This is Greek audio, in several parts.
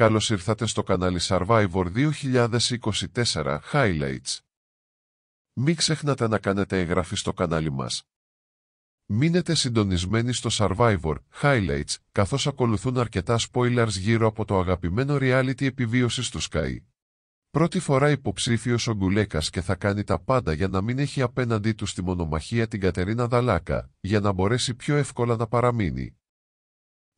Καλώς ήρθατε στο κανάλι Survivor 2024 Highlights. Μην ξεχνάτε να κάνετε εγγραφή στο κανάλι μας. Μείνετε συντονισμένοι στο Survivor Highlights, καθώς ακολουθούν αρκετά spoilers γύρω από το αγαπημένο reality επιβίωσης του Sky. Πρώτη φορά υποψήφιος ο Γκουλέκας και θα κάνει τα πάντα για να μην έχει απέναντί του στη μονομαχία την Κατερίνα Δαλάκα, για να μπορέσει πιο εύκολα να παραμείνει.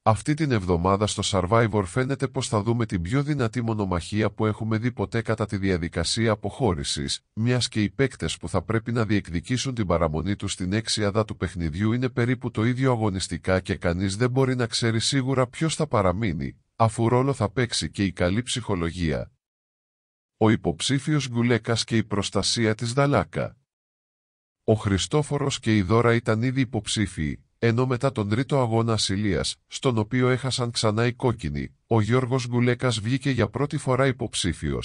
Αυτή την εβδομάδα στο Survivor φαίνεται πως θα δούμε την πιο δυνατή μονομαχία που έχουμε δει ποτέ κατά τη διαδικασία αποχώρησης, μιας και οι παίκτες που θα πρέπει να διεκδικήσουν την παραμονή τους στην έξιαδα του παιχνιδιού είναι περίπου το ίδιο αγωνιστικά και κανείς δεν μπορεί να ξέρει σίγουρα ποιος θα παραμείνει, αφού ρόλο θα παίξει και η καλή ψυχολογία. Ο υποψήφιος Γκουλέκας και η προστασία της Δαλάκα. Ο Χριστόφορος και η Δώρα ήταν ήδη υποψήφιοι, ενώ μετά τον τρίτο αγώνα ασυλίας, στον οποίο έχασαν ξανά οι κόκκινοι, ο Γιώργος Γκουλέκας βγήκε για πρώτη φορά υποψήφιος.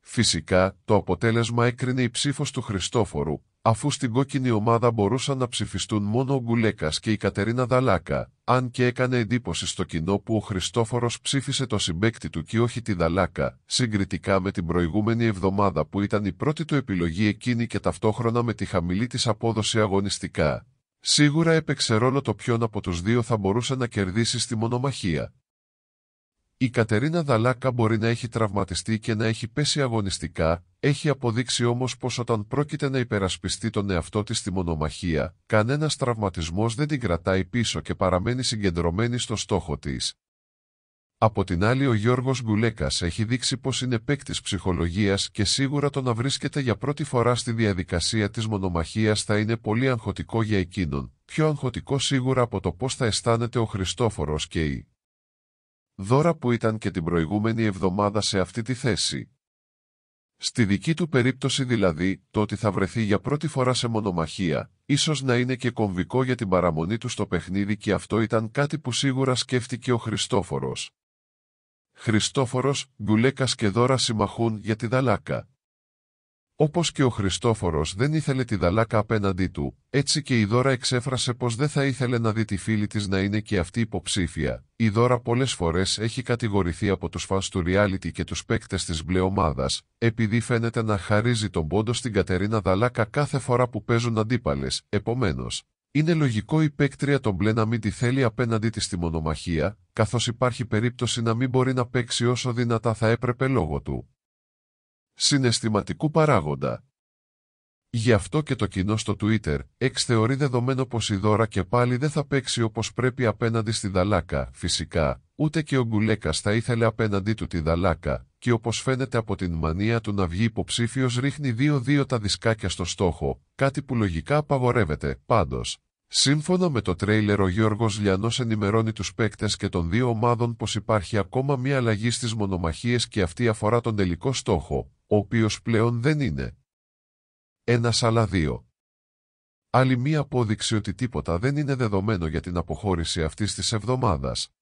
Φυσικά, το αποτέλεσμα έκρινε η ψήφος του Χριστόφορου, αφού στην κόκκινη ομάδα μπορούσαν να ψηφιστούν μόνο ο Γκουλέκας και η Κατερίνα Δαλάκα, αν και έκανε εντύπωση στο κοινό που ο Χριστόφορος ψήφισε το συμπέκτη του και όχι τη Δαλάκα, συγκριτικά με την προηγούμενη εβδομάδα που ήταν η πρώτη του επιλογή εκείνη και ταυτόχρονα με τη χαμηλή της απόδοση αγωνιστικά. Σίγουρα έπαιξε ρόλο το ποιον από τους δύο θα μπορούσε να κερδίσει στη μονομαχία. Η Κατερίνα Δαλάκα μπορεί να έχει τραυματιστεί και να έχει πέσει αγωνιστικά, έχει αποδείξει όμως πως όταν πρόκειται να υπερασπιστεί τον εαυτό της στη μονομαχία, κανένας τραυματισμός δεν την κρατάει πίσω και παραμένει συγκεντρωμένη στο στόχο της. Από την άλλη ο Γιώργος Γκουλέκας έχει δείξει πως είναι παίκτης ψυχολογίας και σίγουρα το να βρίσκεται για πρώτη φορά στη διαδικασία της μονομαχίας θα είναι πολύ αγχωτικό για εκείνον, πιο αγχωτικό σίγουρα από το πώς θα αισθάνεται ο Χριστόφορος και η δώρα που ήταν και την προηγούμενη εβδομάδα σε αυτή τη θέση. Στη δική του περίπτωση δηλαδή, το ότι θα βρεθεί για πρώτη φορά σε μονομαχία, ίσως να είναι και κομβικό για την παραμονή του στο παιχνίδι και αυτό ήταν κάτι που σίγουρα σκέφτηκε ο Χριστόφορος. Χριστόφορος, Γκουλέκας και Δώρας συμμαχούν για τη Δαλάκα. Όπως και ο Χριστόφορος δεν ήθελε τη Δαλάκα απέναντί του, έτσι και η Δώρα εξέφρασε πως δεν θα ήθελε να δει τη φίλη της να είναι και αυτή υποψήφια. Η Δώρα πολλές φορές έχει κατηγορηθεί από τους φανς του reality και τους παίκτες της μπλε ομάδας, επειδή φαίνεται να χαρίζει τον πόντο στην Κατερίνα Δαλάκα κάθε φορά που παίζουν αντίπαλες, επομένως. Είναι λογικό η παίκτρια τον μπλε να μην τη θέλει απέναντί της στη μονομαχία, καθώς υπάρχει περίπτωση να μην μπορεί να παίξει όσο δυνατά θα έπρεπε λόγω του συναισθηματικού παράγοντα. Γι' αυτό και το κοινό στο Twitter, Έξ θεωρεί δεδομένο πως η Δώρα και πάλι δεν θα παίξει όπως πρέπει απέναντι στη Δαλάκα, φυσικά, ούτε και ο Γκουλέκας θα ήθελε απέναντί του τη Δαλάκα, και όπως φαίνεται από την μανία του να βγει υποψήφιος ρίχνει δύο-δύο τα δισκάκια στο στόχο, κάτι που λογικά απαγορεύεται, πάντως. Σύμφωνα με το τρέιλερ ο Γιώργος Λιανός ενημερώνει τους παίκτες και των δύο ομάδων πως υπάρχει ακόμα μία αλλαγή στις μονομαχίες και αυτή αφορά τον τελικό στόχο, ο οποίος πλέον δεν είναι. Ένας αλλά δύο. Άλλη μία απόδειξη ότι τίποτα δεν είναι δεδομένο για την αποχώρηση αυτής της εβδομάδας.